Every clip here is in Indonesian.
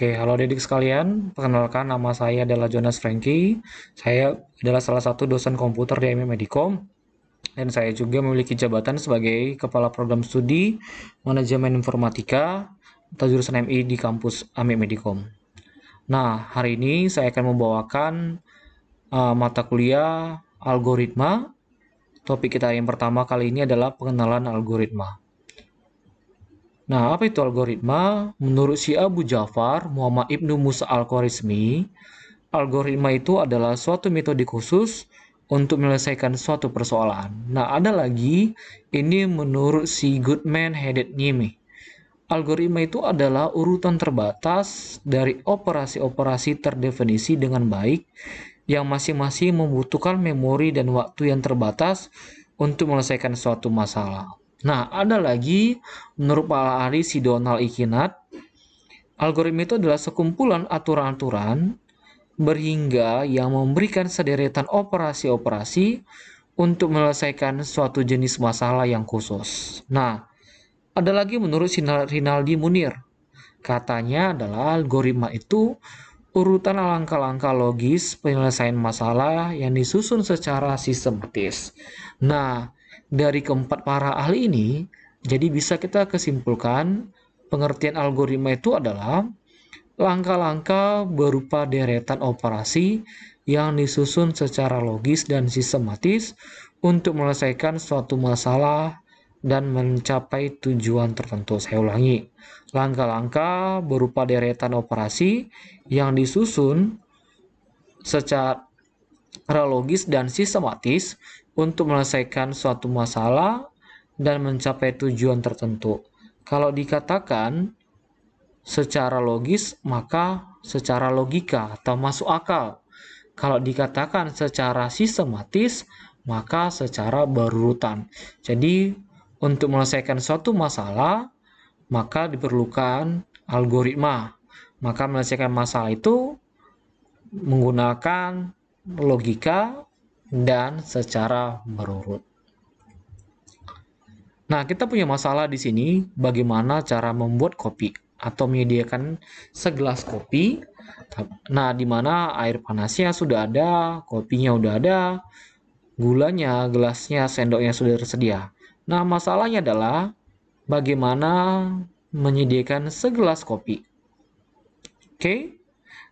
Oke, halo adik sekalian. Perkenalkan nama saya adalah Jonas Frankie. Saya adalah salah satu dosen komputer di AMI Medicom. Dan saya juga memiliki jabatan sebagai Kepala Program Studi Manajemen Informatika jurusan MI di kampus AMI Medicom. Nah, hari ini saya akan membawakan uh, mata kuliah algoritma. Topik kita yang pertama kali ini adalah pengenalan algoritma. Nah, apa itu algoritma? Menurut si Abu Ja'far Muhammad Ibnu Musa Al-Khwarizmi, algoritma itu adalah suatu metode khusus untuk menyelesaikan suatu persoalan. Nah, ada lagi, ini menurut si Goodman Headed Nimi. Algoritma itu adalah urutan terbatas dari operasi-operasi terdefinisi dengan baik yang masing-masing membutuhkan memori dan waktu yang terbatas untuk menyelesaikan suatu masalah. Nah, ada lagi menurut Pak Ari si Donald Ikinat, algoritma itu adalah sekumpulan aturan-aturan berhingga yang memberikan sederetan operasi-operasi untuk menyelesaikan suatu jenis masalah yang khusus. Nah, ada lagi menurut Rinaldi Munir, katanya adalah algoritma itu urutan langkah-langkah logis penyelesaian masalah yang disusun secara sistematis. Nah, dari keempat para ahli ini, jadi bisa kita kesimpulkan pengertian algoritma itu adalah langkah-langkah berupa deretan operasi yang disusun secara logis dan sistematis untuk menyelesaikan suatu masalah dan mencapai tujuan tertentu. Saya ulangi, langkah-langkah berupa deretan operasi yang disusun secara logis dan sistematis untuk menyelesaikan suatu masalah dan mencapai tujuan tertentu. Kalau dikatakan secara logis, maka secara logika atau masuk akal. Kalau dikatakan secara sistematis, maka secara berurutan. Jadi, untuk menyelesaikan suatu masalah, maka diperlukan algoritma. Maka menyelesaikan masalah itu menggunakan logika dan secara berurut. Nah, kita punya masalah di sini bagaimana cara membuat kopi atau menyediakan segelas kopi. Nah, di mana air panasnya sudah ada, kopinya sudah ada, gulanya, gelasnya, sendoknya sudah tersedia. Nah, masalahnya adalah bagaimana menyediakan segelas kopi. Oke. Okay?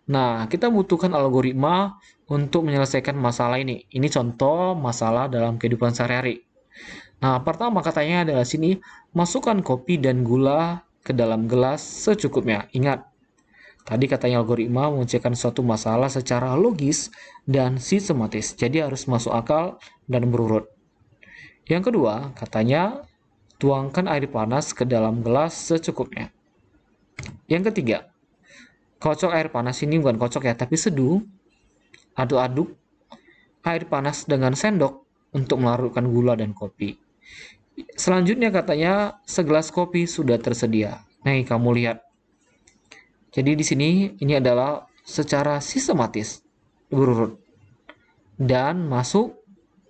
Nah, kita butuhkan algoritma untuk menyelesaikan masalah ini. Ini contoh masalah dalam kehidupan sehari-hari. Nah, pertama katanya adalah sini, masukkan kopi dan gula ke dalam gelas secukupnya. Ingat, Tadi katanya algoritma mengecekan suatu masalah secara logis dan sistematis, jadi harus masuk akal dan berurut. Yang kedua, katanya tuangkan air panas ke dalam gelas secukupnya. Yang ketiga, kocok air panas ini bukan kocok ya, tapi seduh Aduk-aduk air panas dengan sendok untuk melarutkan gula dan kopi. Selanjutnya katanya segelas kopi sudah tersedia. Nih kamu lihat. Jadi di sini ini adalah secara sistematis berurut dan masuk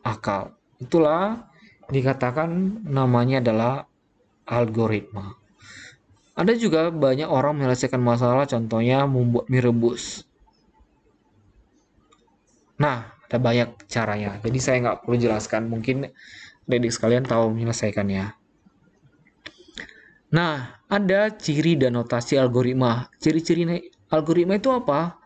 akal. Itulah dikatakan namanya adalah algoritma. Ada juga banyak orang menyelesaikan masalah contohnya membuat mie rebus. Nah, ada banyak caranya. Jadi saya nggak perlu jelaskan. Mungkin adik sekalian tahu menyelesaikannya. Nah, ada ciri dan notasi algoritma. Ciri-ciri algoritma itu apa?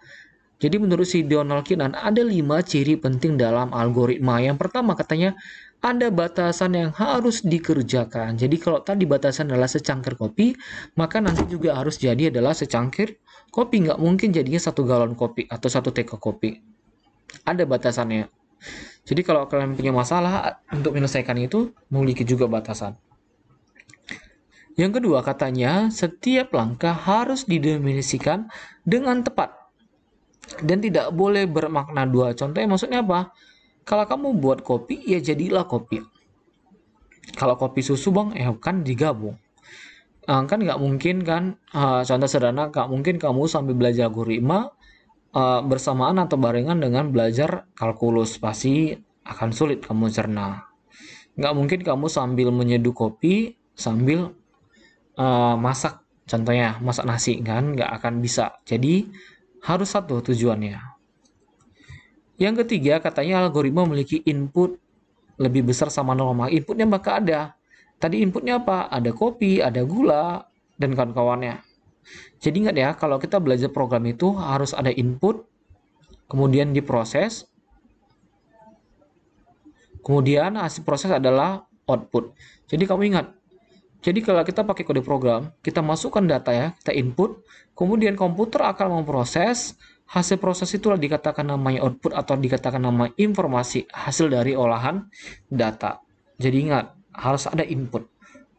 Jadi menurut si Donald Kinan, ada lima ciri penting dalam algoritma. Yang pertama katanya, ada batasan yang harus dikerjakan. Jadi kalau tadi batasan adalah secangkir kopi, maka nanti juga harus jadi adalah secangkir kopi. Nggak mungkin jadinya satu galon kopi atau satu teko kopi ada batasannya. Jadi kalau kalian punya masalah untuk menyelesaikan itu, memiliki juga batasan. Yang kedua katanya, setiap langkah harus didefinisikan dengan tepat dan tidak boleh bermakna dua. Contohnya maksudnya apa? Kalau kamu buat kopi, ya jadilah kopi. Kalau kopi susu bang, eh kan digabung. Uh, kan nggak mungkin kan, uh, contoh sederhana, nggak mungkin kamu sambil belajar gurima, uh, bersamaan atau barengan dengan belajar kalkulus pasti akan sulit kamu cerna. Nggak mungkin kamu sambil menyeduh kopi sambil uh, masak, contohnya masak nasi kan nggak akan bisa. Jadi harus satu tujuannya. Yang ketiga katanya algoritma memiliki input lebih besar sama normal. Inputnya maka ada. Tadi inputnya apa? Ada kopi, ada gula, dan kawan-kawannya. Jadi ingat ya, kalau kita belajar program itu harus ada input, kemudian diproses, kemudian hasil proses adalah output. Jadi kamu ingat, jadi kalau kita pakai kode program, kita masukkan data ya, kita input, kemudian komputer akan memproses, hasil proses itulah dikatakan namanya output atau dikatakan nama informasi hasil dari olahan data. Jadi ingat, harus ada input.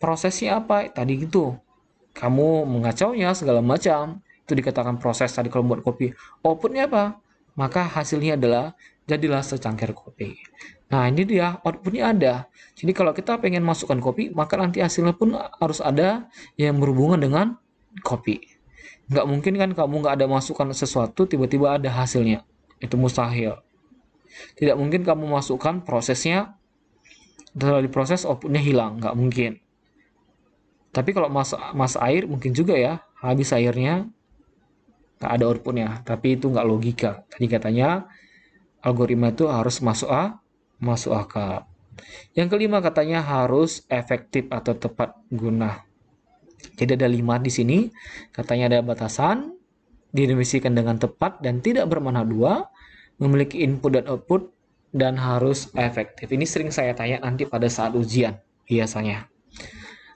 Prosesnya apa? Tadi gitu, kamu mengacaunya segala macam itu dikatakan proses tadi kalau buat kopi outputnya apa maka hasilnya adalah jadilah secangkir kopi nah ini dia outputnya ada jadi kalau kita pengen masukkan kopi maka nanti hasilnya pun harus ada yang berhubungan dengan kopi nggak mungkin kan kamu nggak ada masukkan sesuatu tiba-tiba ada hasilnya itu mustahil tidak mungkin kamu masukkan prosesnya setelah diproses outputnya hilang nggak mungkin tapi kalau mas mas air mungkin juga ya habis airnya nggak ada outputnya. Tapi itu nggak logika. Tadi katanya algoritma itu harus masuk a masuk akal. Yang kelima katanya harus efektif atau tepat guna. Jadi ada lima di sini. Katanya ada batasan, dinamisikan dengan tepat dan tidak bermana dua, memiliki input dan output, dan harus efektif. Ini sering saya tanya nanti pada saat ujian biasanya.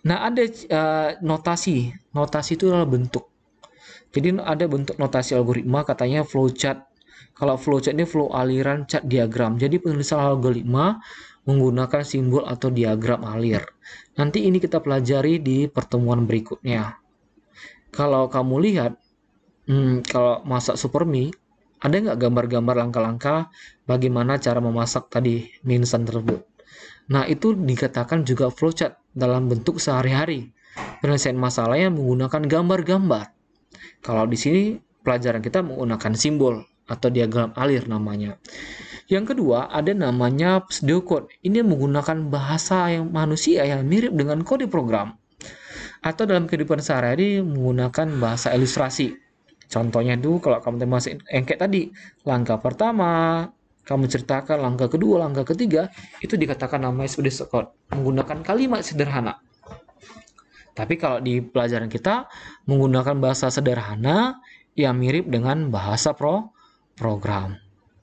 Nah, ada uh, notasi. Notasi itu adalah bentuk. Jadi ada bentuk notasi algoritma katanya flowchart. Kalau flowchart ini flow aliran chart diagram. Jadi penulisan algoritma menggunakan simbol atau diagram alir. Nanti ini kita pelajari di pertemuan berikutnya. Kalau kamu lihat, hmm, kalau masak supermi, ada nggak gambar-gambar langkah-langkah bagaimana cara memasak tadi mie instan tersebut? Nah, itu dikatakan juga flowchart dalam bentuk sehari-hari. Penyelesaian masalah yang menggunakan gambar-gambar. Kalau di sini pelajaran kita menggunakan simbol atau diagram alir namanya. Yang kedua, ada namanya pseudocode. Ini menggunakan bahasa yang manusia yang mirip dengan kode program. Atau dalam kehidupan sehari-hari menggunakan bahasa ilustrasi. Contohnya itu kalau kamu masih engket tadi, langkah pertama, kamu ceritakan langkah kedua, langkah ketiga, itu dikatakan namanya sebagai sekot, menggunakan kalimat sederhana. Tapi kalau di pelajaran kita menggunakan bahasa sederhana yang mirip dengan bahasa pro program.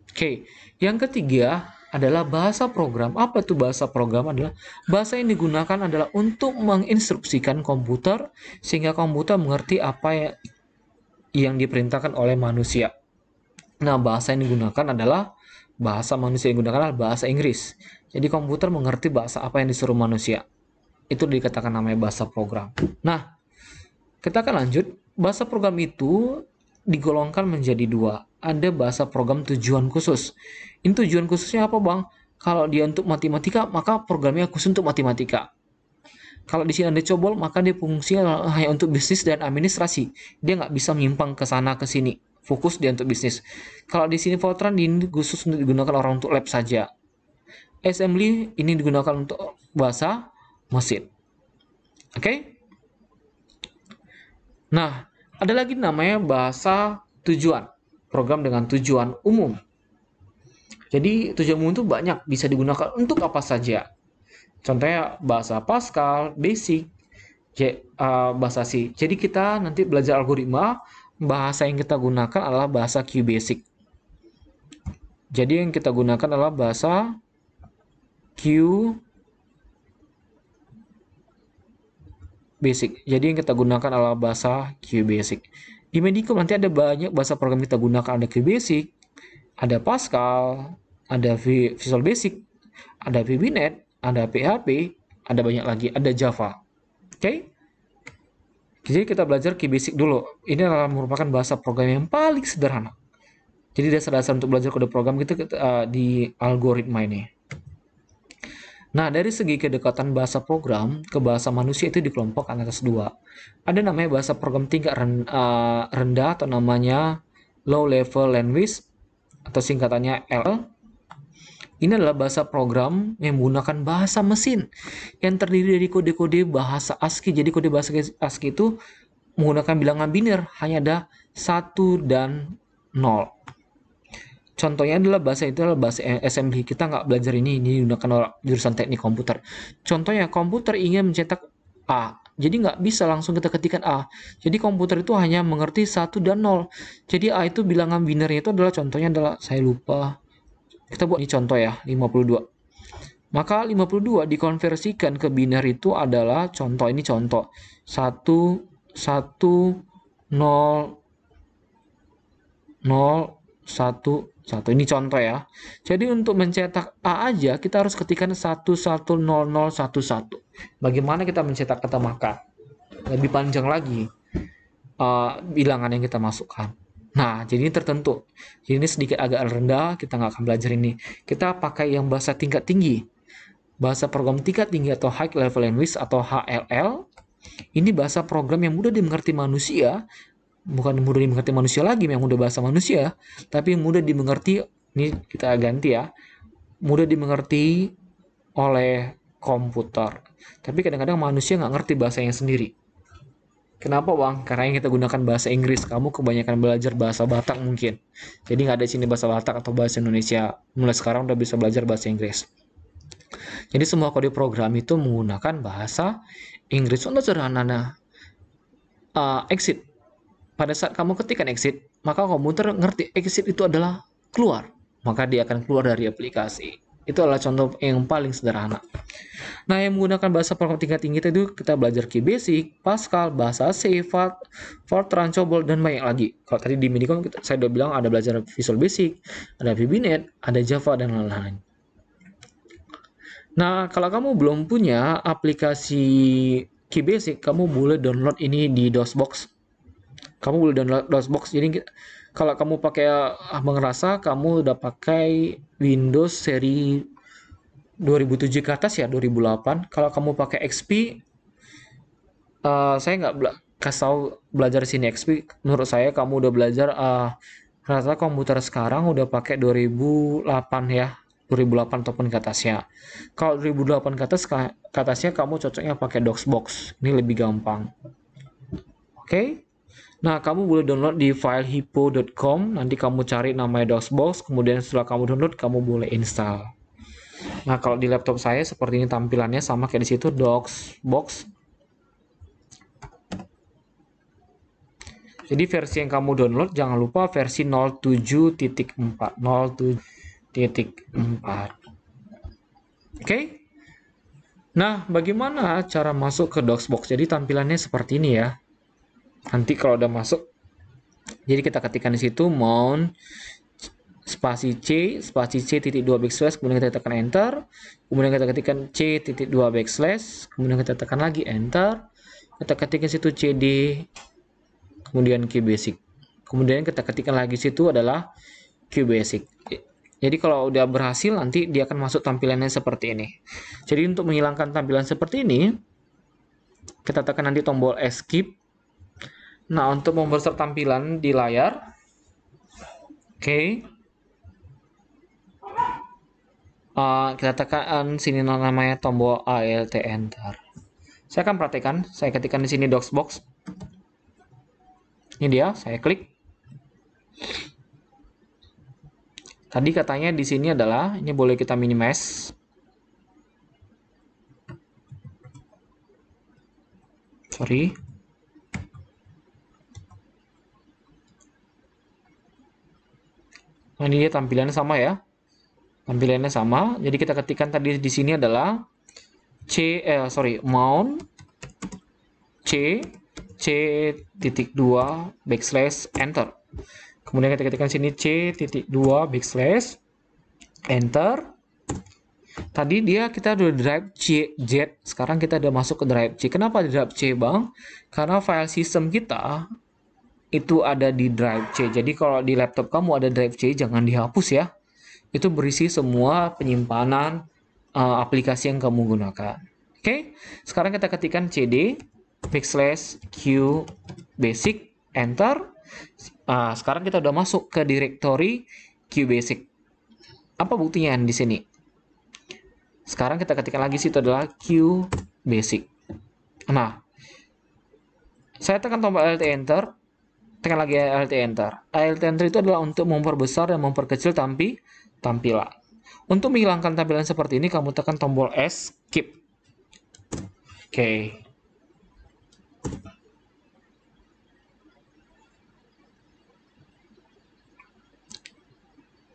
Oke, yang ketiga adalah bahasa program. Apa itu bahasa program adalah bahasa yang digunakan adalah untuk menginstruksikan komputer sehingga komputer mengerti apa yang diperintahkan oleh manusia. Nah, bahasa yang digunakan adalah bahasa manusia yang digunakan adalah bahasa Inggris. Jadi komputer mengerti bahasa apa yang disuruh manusia. Itu dikatakan namanya bahasa program. Nah, kita akan lanjut. Bahasa program itu digolongkan menjadi dua. Ada bahasa program tujuan khusus. Ini tujuan khususnya apa bang? Kalau dia untuk matematika, maka programnya khusus untuk matematika. Kalau di sini ada cobol, maka dia fungsinya hanya untuk bisnis dan administrasi. Dia nggak bisa menyimpang ke sana ke sini fokus dia untuk bisnis. Kalau di sini Fortran ini khusus digunakan orang untuk lab saja. Assembly ini digunakan untuk bahasa mesin. Oke? Okay? Nah, ada lagi namanya bahasa tujuan. Program dengan tujuan umum. Jadi tujuan umum itu banyak, bisa digunakan untuk apa saja. Contohnya bahasa Pascal, Basic, eh, bahasa C. Jadi kita nanti belajar algoritma bahasa yang kita gunakan adalah bahasa Q Basic. Jadi yang kita gunakan adalah bahasa Q basic. Jadi yang kita gunakan adalah bahasa Q basic. Di Medicom nanti ada banyak bahasa program kita gunakan ada Q basic, ada Pascal, ada Visual Basic, ada VBNet, ada PHP, ada banyak lagi, ada Java. Oke? Okay? Jadi kita belajar key basic dulu. Ini adalah merupakan bahasa program yang paling sederhana. Jadi dasar-dasar untuk belajar kode program gitu uh, di algoritma ini. Nah, dari segi kedekatan bahasa program ke bahasa manusia itu dikelompokkan atas dua. Ada namanya bahasa program tingkat eh, rendah atau namanya low level language atau singkatannya L ini adalah bahasa program yang menggunakan bahasa mesin yang terdiri dari kode-kode bahasa ASCII. Jadi kode bahasa ASCII itu menggunakan bilangan biner, hanya ada 1 dan 0. Contohnya adalah bahasa itu adalah bahasa assembly. Kita nggak belajar ini, ini digunakan oleh jurusan teknik komputer. Contohnya, komputer ingin mencetak A. Jadi nggak bisa langsung kita ketikkan A. Jadi komputer itu hanya mengerti 1 dan 0. Jadi A itu bilangan binernya itu adalah contohnya adalah, saya lupa, kita buat ini contoh ya 52 maka 52 dikonversikan ke biner itu adalah contoh ini contoh 1 1 0 0 1 1 ini contoh ya. Jadi untuk mencetak A aja kita harus ketikkan 1 1 1 0 0 1. Bagaimana kita mencetak kata maka? Lebih panjang lagi uh, bilangan yang kita masukkan. Nah, jadi ini tertentu. Jadi ini sedikit agak rendah, kita nggak akan belajar ini. Kita pakai yang bahasa tingkat tinggi. Bahasa program tingkat tinggi atau High Level Language atau HLL. Ini bahasa program yang mudah dimengerti manusia, bukan mudah dimengerti manusia lagi, yang mudah bahasa manusia, tapi mudah dimengerti, ini kita ganti ya, mudah dimengerti oleh komputer. Tapi kadang-kadang manusia nggak ngerti bahasanya sendiri. Kenapa Wang? Karena yang kita gunakan bahasa Inggris. Kamu kebanyakan belajar bahasa Batak mungkin. Jadi nggak ada sini bahasa Batak atau bahasa Indonesia. Mulai sekarang udah bisa belajar bahasa Inggris. Jadi semua kode program itu menggunakan bahasa Inggris. Untuk sederhana, uh, exit. Pada saat kamu ketikkan exit, maka komputer ngerti exit itu adalah keluar. Maka dia akan keluar dari aplikasi. Itu adalah contoh yang paling sederhana. Nah, yang menggunakan bahasa program tingkat tinggi itu kita belajar key basic, Pascal, bahasa C, Fort, Fortran, Cobol, dan banyak lagi. Kalau tadi di Minicom saya udah bilang ada belajar Visual Basic, ada VBNet, ada Java, dan lain-lain. Nah, kalau kamu belum punya aplikasi Key Basic, kamu boleh download ini di DOSBox. Kamu boleh download DOSBox. Jadi kalau kamu pakai abang ah, rasa kamu udah pakai Windows seri 2007 ke atas ya 2008 kalau kamu pakai XP uh, eh, saya nggak bela kasih tahu belajar sini XP menurut saya kamu udah belajar uh, ah, rata komputer sekarang udah pakai 2008 ya 2008 ataupun ke atasnya kalau 2008 ke atas ke atasnya kamu cocoknya pakai Doxbox ini lebih gampang oke okay? Nah, kamu boleh download di file hippo.com, nanti kamu cari nama DOSBox, kemudian setelah kamu download, kamu boleh install. Nah, kalau di laptop saya seperti ini tampilannya sama kayak di situ DOSBox. Jadi versi yang kamu download jangan lupa versi 07.4 07.4. Oke? Okay? Nah, bagaimana cara masuk ke DOSBox? Jadi tampilannya seperti ini ya nanti kalau udah masuk jadi kita ketikkan di situ mount spasi c spasi c titik dua backslash kemudian kita tekan enter kemudian kita ketikkan c titik dua backslash kemudian kita tekan lagi enter kita ketikkan situ cd kemudian q basic kemudian kita ketikkan lagi situ adalah q basic jadi kalau udah berhasil nanti dia akan masuk tampilannya seperti ini jadi untuk menghilangkan tampilan seperti ini kita tekan nanti tombol escape Nah, untuk membesar tampilan di layar. Oke. Okay. Uh, kita tekan sini namanya tombol ALT Enter. Saya akan perhatikan, saya ketikkan di sini Docsbox. Ini dia, saya klik. Tadi katanya di sini adalah, ini boleh kita minimize. Sorry. Nah, ini dia tampilannya sama ya. Tampilannya sama. Jadi kita ketikkan tadi di sini adalah C eh sorry, mount C C titik 2 backslash enter. Kemudian kita ketikkan sini C titik 2 backslash enter. Tadi dia kita udah drive C, Z, sekarang kita udah masuk ke drive C. Kenapa drive C, Bang? Karena file system kita itu ada di drive C. Jadi kalau di laptop kamu ada drive C, jangan dihapus ya. Itu berisi semua penyimpanan uh, aplikasi yang kamu gunakan. Oke, okay? sekarang kita ketikkan cd backslash q basic enter. Nah, sekarang kita udah masuk ke direktori q basic. Apa buktinya di sini? Sekarang kita ketikkan lagi situ adalah q basic. Nah, saya tekan tombol alt enter, tekan lagi ALT Enter. ALT Enter itu adalah untuk memperbesar dan memperkecil tampi, tampilan. Untuk menghilangkan tampilan seperti ini, kamu tekan tombol Escape. Oke. Okay.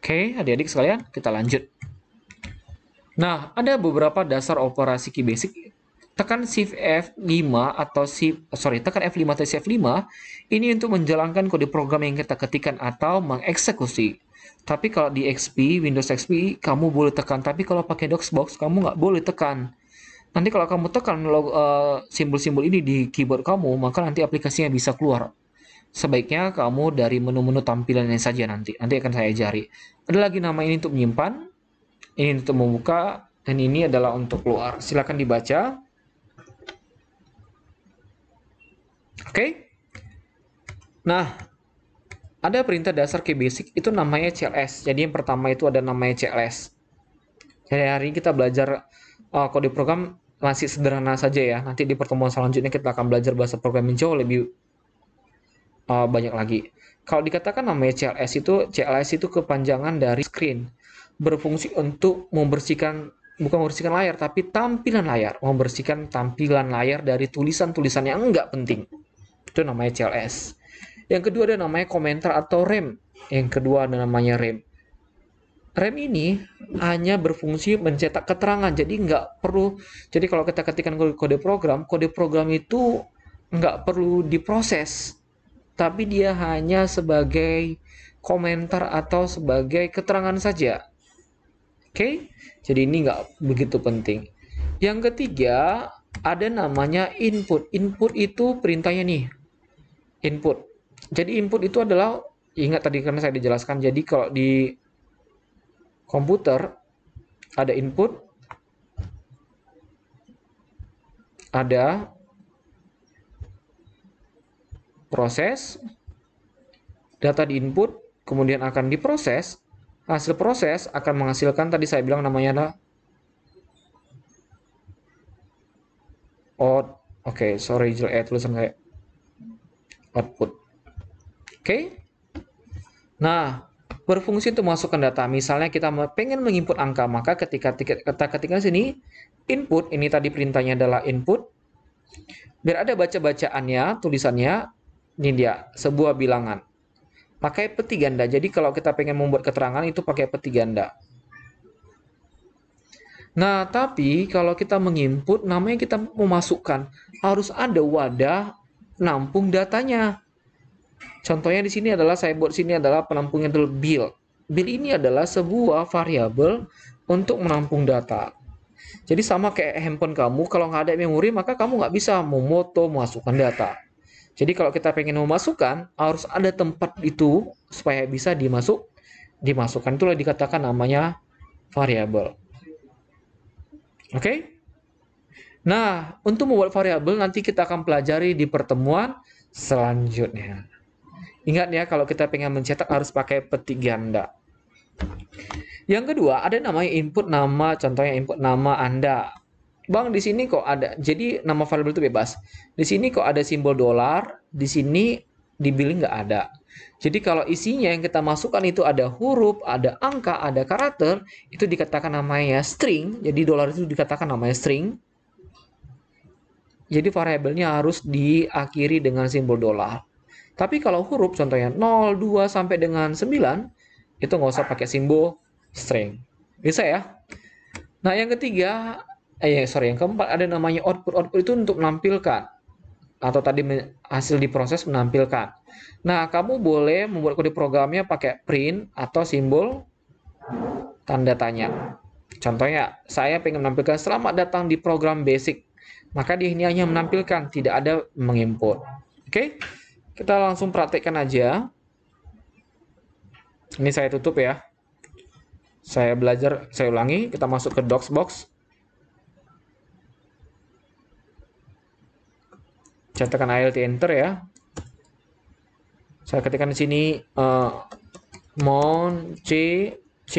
Oke, okay, adik-adik sekalian, kita lanjut. Nah, ada beberapa dasar operasi key basic tekan Shift F5 atau Shift sorry tekan F5 atau Shift F5 ini untuk menjalankan kode program yang kita ketikkan atau mengeksekusi. Tapi kalau di XP Windows XP kamu boleh tekan, tapi kalau pakai DOSBox kamu nggak boleh tekan. Nanti kalau kamu tekan eh, simbol-simbol uh, ini di keyboard kamu, maka nanti aplikasinya bisa keluar. Sebaiknya kamu dari menu-menu tampilannya saja nanti. Nanti akan saya ajari. Ada lagi nama ini untuk menyimpan, ini untuk membuka, dan ini adalah untuk keluar. Silakan dibaca. Oke? Okay? Nah, ada perintah dasar basic itu namanya CLS. Jadi yang pertama itu ada namanya CLS. Jadi hari ini kita belajar uh, kode program masih sederhana saja ya. Nanti di pertemuan selanjutnya kita akan belajar bahasa programming jauh lebih uh, banyak lagi. Kalau dikatakan namanya CLS itu CLS itu kepanjangan dari screen. Berfungsi untuk membersihkan bukan membersihkan layar tapi tampilan layar, membersihkan tampilan layar dari tulisan-tulisan yang enggak penting. Itu namanya CLS. Yang kedua ada namanya komentar atau rem. Yang kedua ada namanya rem. Rem ini hanya berfungsi mencetak keterangan, jadi nggak perlu. Jadi kalau kita ketikkan kode program, kode program itu nggak perlu diproses, tapi dia hanya sebagai komentar atau sebagai keterangan saja. Oke, okay? jadi ini nggak begitu penting. Yang ketiga ada namanya input. Input itu perintahnya nih, input. Jadi input itu adalah ingat tadi karena saya dijelaskan. Jadi kalau di komputer ada input, ada proses, data di input, kemudian akan diproses, hasil proses akan menghasilkan tadi saya bilang namanya ada out. Oke, okay, sorry jelek ya, tulisan kayak output. Oke? Okay? Nah, berfungsi untuk memasukkan data. Misalnya kita pengen menginput angka, maka ketika kita ketikkan sini input, ini tadi perintahnya adalah input. Biar ada baca-bacaannya, tulisannya, ini dia, sebuah bilangan. Pakai peti ganda. Jadi kalau kita pengen membuat keterangan itu pakai peti ganda. Nah, tapi kalau kita menginput, namanya kita memasukkan, harus ada wadah nampung datanya. Contohnya di sini adalah buat sini adalah penampungnya dulu bill. Bill ini adalah sebuah variabel untuk menampung data. Jadi sama kayak handphone kamu, kalau nggak ada memori maka kamu nggak bisa memoto masukkan data. Jadi kalau kita pengen memasukkan, harus ada tempat itu supaya bisa dimasuk, dimasukkan. Itulah dikatakan namanya variabel. Oke? Okay? Nah, untuk membuat variabel nanti kita akan pelajari di pertemuan selanjutnya. Ingat ya, kalau kita pengen mencetak harus pakai petik ganda. Yang kedua, ada namanya input nama, contohnya input nama Anda. Bang, di sini kok ada, jadi nama variabel itu bebas. Di sini kok ada simbol dolar, di sini di billing nggak ada. Jadi kalau isinya yang kita masukkan itu ada huruf, ada angka, ada karakter, itu dikatakan namanya string. Jadi dolar itu dikatakan namanya string jadi variabelnya harus diakhiri dengan simbol dolar. Tapi kalau huruf contohnya 0, 2 sampai dengan 9 itu nggak usah pakai simbol string. Bisa ya? Nah, yang ketiga, eh ya, sorry, yang keempat ada namanya output. Output itu untuk menampilkan atau tadi hasil diproses menampilkan. Nah, kamu boleh membuat kode programnya pakai print atau simbol tanda tanya. Contohnya, saya ingin menampilkan selamat datang di program basic maka dia ini hanya menampilkan, tidak ada mengimpor. Oke, kita langsung praktekkan aja. Ini saya tutup ya. Saya belajar, saya ulangi, kita masuk ke Docsbox. Saya tekan ALT Enter ya. Saya ketikkan di sini uh, mon c c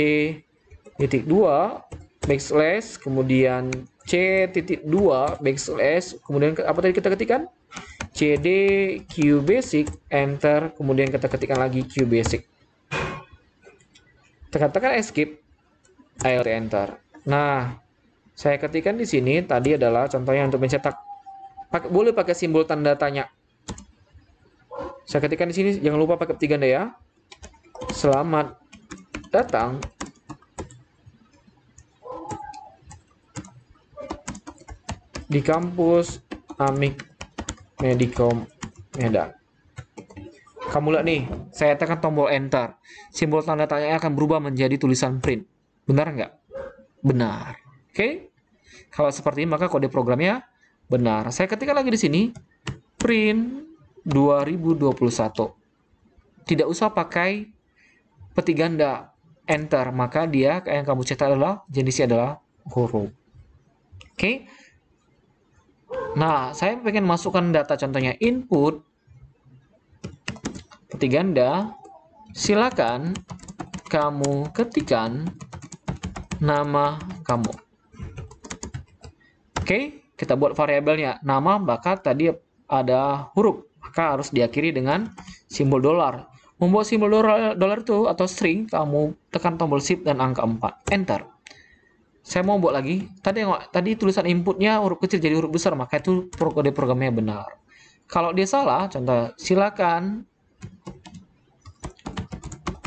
titik dua backslash kemudian C titik 2 backslash kemudian apa tadi kita ketikkan CD Q basic enter kemudian kita ketikkan lagi Q basic tekan-tekan escape alt enter nah saya ketikkan di sini tadi adalah contohnya untuk mencetak pakai boleh pakai simbol tanda tanya saya ketikkan di sini jangan lupa pakai tiga ya selamat datang di kampus Amik Medikom Medan. Kamu lihat nih, saya tekan tombol enter. Simbol tanda tanya akan berubah menjadi tulisan print. Benar nggak? Benar. Oke? Okay? Kalau seperti ini maka kode programnya benar. Saya ketikkan lagi di sini print 2021. Tidak usah pakai peti ganda enter, maka dia yang kamu cetak adalah jenisnya adalah huruf. Oke? Okay? Nah, saya pengen masukkan data contohnya input ketik ganda. Silakan kamu ketikan nama kamu. Oke, kita buat variabelnya nama bakat tadi ada huruf maka harus diakhiri dengan simbol dolar. Membuat simbol dolar, itu atau string kamu tekan tombol shift dan angka 4. Enter saya mau buat lagi tadi tadi tulisan inputnya huruf kecil jadi huruf besar maka itu kode programnya benar kalau dia salah contoh silakan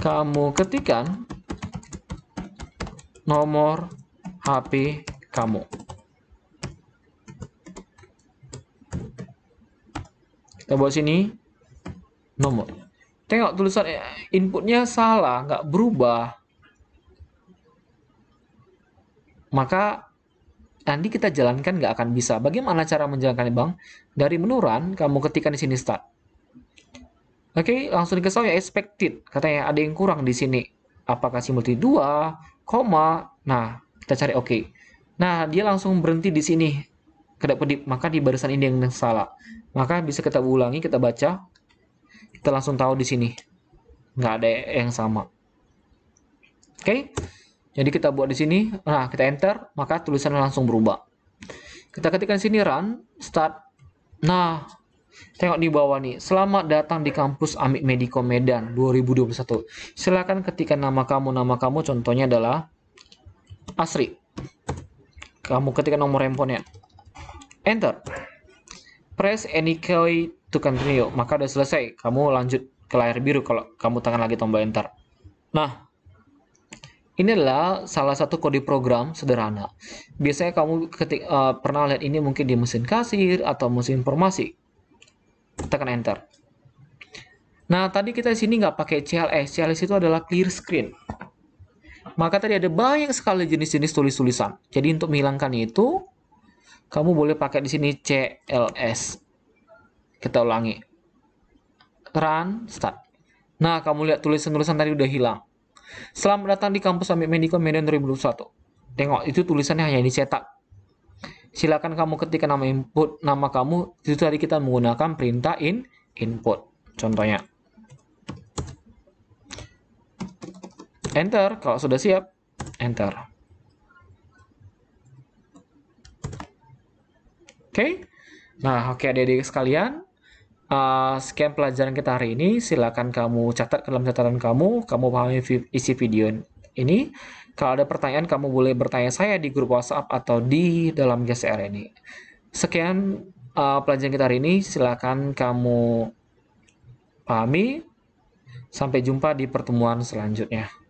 kamu ketikkan nomor HP kamu kita buat sini nomor tengok tulisan eh, inputnya salah nggak berubah maka nanti kita jalankan nggak akan bisa. Bagaimana cara menjalankannya bang? Dari menu kamu ketikkan di sini start. Oke, okay, langsung dikasih ya expected. Katanya ada yang kurang di sini. Apakah multi 2, koma. Nah, kita cari oke. Okay. Nah, dia langsung berhenti di sini. Kedap kedip, maka di barisan ini yang salah. Maka bisa kita ulangi, kita baca. Kita langsung tahu di sini. Nggak ada yang sama. Oke. Okay? Jadi kita buat di sini, nah kita enter, maka tulisan langsung berubah. Kita ketikkan sini run, start. Nah, tengok di bawah nih. Selamat datang di kampus Amik MEDICO Medan 2021. Silahkan ketikkan nama kamu. Nama kamu contohnya adalah Asri. Kamu ketikkan nomor handphonenya. Enter. Press any key to continue. Maka udah selesai. Kamu lanjut ke layar biru kalau kamu tekan lagi tombol enter. Nah, ini adalah salah satu kode program sederhana. Biasanya kamu ketik, uh, pernah lihat ini mungkin di mesin kasir atau mesin informasi. Tekan Enter. Nah, tadi kita di sini nggak pakai CLS. CLS itu adalah clear screen. Maka tadi ada banyak sekali jenis-jenis tulis-tulisan. Jadi untuk menghilangkan itu, kamu boleh pakai di sini CLS. Kita ulangi. Run, start. Nah, kamu lihat tulisan-tulisan tadi udah hilang. Selamat datang di kampus Amik Medical Medan 2021. Tengok, itu tulisannya hanya dicetak. Silakan kamu ketikkan nama input, nama kamu. Itu tadi kita menggunakan perintah in input. Contohnya. Enter, kalau sudah siap, enter. Oke. Okay? Nah, oke okay, adik-adik sekalian, uh, sekian pelajaran kita hari ini. Silakan kamu catat ke dalam catatan kamu. Kamu pahami isi video ini. Kalau ada pertanyaan, kamu boleh bertanya saya di grup WhatsApp atau di dalam GCR ini. Sekian uh, pelajaran kita hari ini. Silakan kamu pahami. Sampai jumpa di pertemuan selanjutnya.